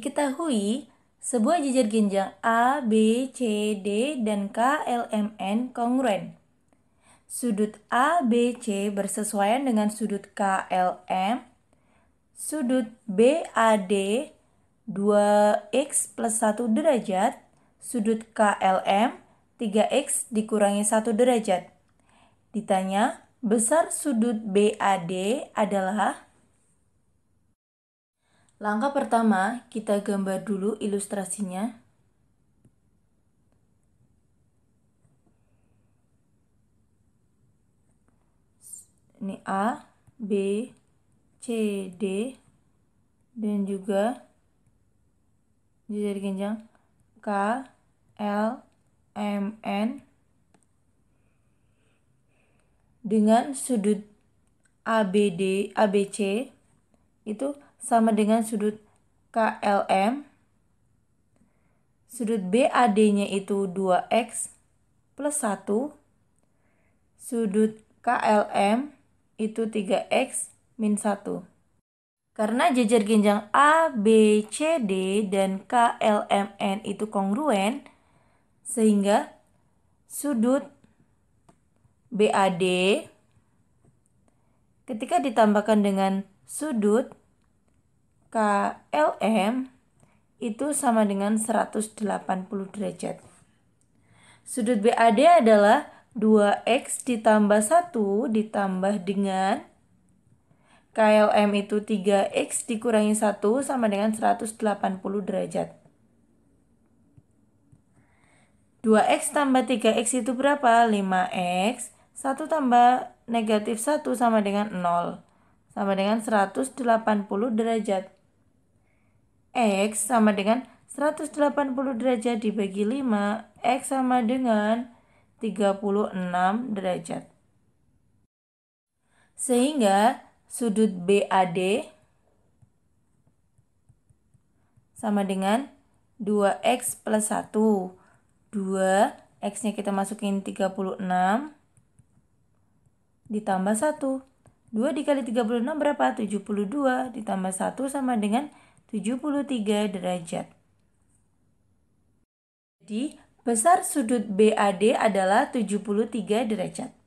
Diketahui, sebuah jejer genjang A, B, C, D, dan K, L, M, N kongruen. Sudut A, B, C bersesuaian dengan sudut K, L, M. Sudut B, A, D 2x plus 1 derajat. Sudut K, L, M 3x dikurangi 1 derajat. Ditanya, besar sudut BAD adalah Langkah pertama, kita gambar dulu ilustrasinya. Ini A, B, C, D, dan juga jari genjang K, L, M, N dengan sudut ABD, ABC itu sama dengan sudut KLM. Sudut BAD-nya itu 2X plus 1. Sudut KLM itu 3X min 1. Karena jajar genjang A, B, C, D, dan K, L, M, N itu kongruen, sehingga sudut BAD ketika ditambahkan dengan sudut KLM itu sama dengan 180 derajat. Sudut BAD adalah 2X ditambah 1 ditambah dengan KLM itu 3X dikurangi 1 sama dengan 180 derajat. 2X tambah 3X itu berapa? 5X. 1 tambah negatif 1 sama dengan 0. Sama dengan 180 derajat. X sama dengan 180 derajat dibagi 5, X sama dengan 36 derajat. Sehingga sudut BAD sama dengan 2X plus 1. 2, X-nya kita masukin 36 ditambah 1. 2 dikali 36 berapa? 72 ditambah 1 sama dengan 73 derajat. Jadi, besar sudut BAD adalah 73 derajat.